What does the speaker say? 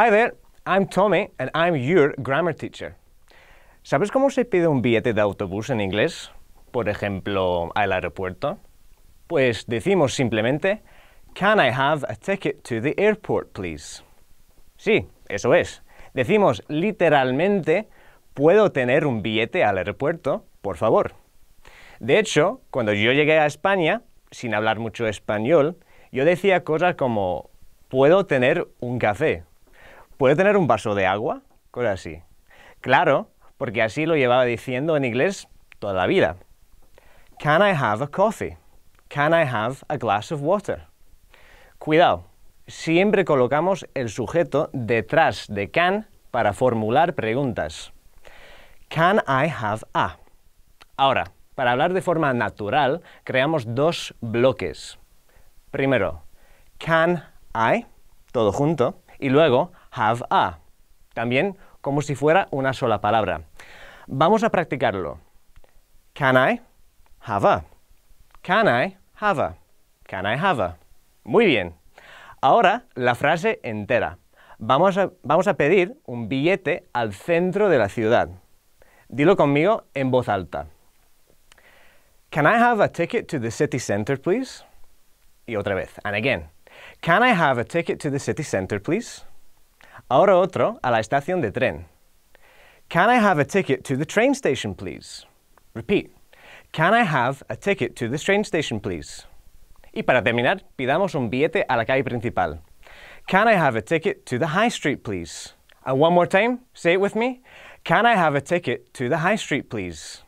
Hi there, I'm Tommy and I'm your grammar teacher. ¿Sabes cómo se pide un billete de autobús en inglés? Por ejemplo, al aeropuerto. Pues decimos simplemente, Can I have a ticket to the airport, please? Sí, eso es. Decimos literalmente, ¿puedo tener un billete al aeropuerto, por favor? De hecho, cuando yo llegué a España, sin hablar mucho español, yo decía cosas como, ¿puedo tener un café? ¿puede tener un vaso de agua? Cosa así. Claro, porque así lo llevaba diciendo en inglés toda la vida. Can I have a coffee? Can I have a glass of water? Cuidado, siempre colocamos el sujeto detrás de can para formular preguntas. Can I have a? Ahora, para hablar de forma natural, creamos dos bloques. Primero, can I, todo junto, y luego have a, también como si fuera una sola palabra. Vamos a practicarlo. Can I have a? Can I have a? Can I have a? Muy bien. Ahora la frase entera. Vamos a, vamos a pedir un billete al centro de la ciudad. Dilo conmigo en voz alta. Can I have a ticket to the city center, please? Y otra vez. And again. Can I have a ticket to the city center, please? Ahora otro a la estación de tren. Can I have a ticket to the train station, please? Repeat. Can I have a ticket to the train station, please? Y para terminar, pidamos un billete a la calle principal. Can I have a ticket to the high street, please? And one more time, say it with me. Can I have a ticket to the high street, please?